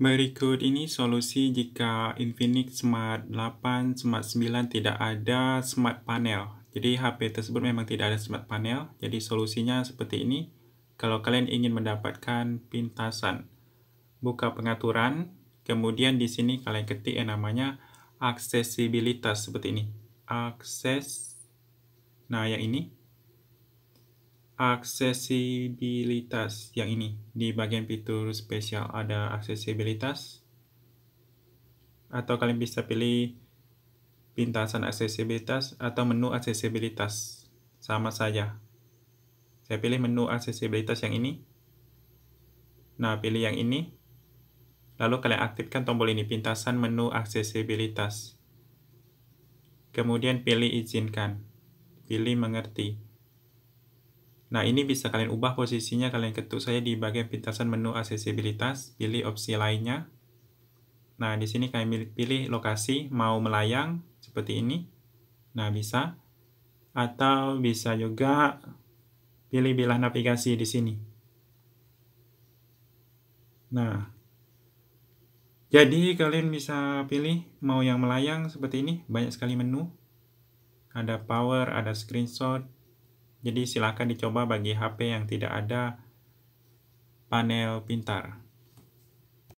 Berikut ini solusi jika Infinix Smart 8, Smart 9 tidak ada smart panel. Jadi HP tersebut memang tidak ada smart panel. Jadi solusinya seperti ini. Kalau kalian ingin mendapatkan pintasan, buka pengaturan, kemudian di sini kalian ketik yang namanya aksesibilitas seperti ini. Akses. Nah, yang ini aksesibilitas yang ini. Di bagian fitur spesial ada aksesibilitas. Atau kalian bisa pilih pintasan aksesibilitas atau menu aksesibilitas. Sama saja. Saya pilih menu aksesibilitas yang ini. Nah, pilih yang ini. Lalu kalian aktifkan tombol ini, pintasan menu aksesibilitas. Kemudian pilih izinkan. Pilih mengerti. Nah, ini bisa kalian ubah posisinya, kalian ketuk saja di bagian pintasan menu aksesibilitas, pilih opsi lainnya. Nah, di sini kalian pilih lokasi, mau melayang, seperti ini. Nah, bisa. Atau bisa juga pilih bilah navigasi di sini. Nah, jadi kalian bisa pilih mau yang melayang seperti ini, banyak sekali menu. Ada power, ada screenshot, jadi silakan dicoba bagi HP yang tidak ada panel pintar.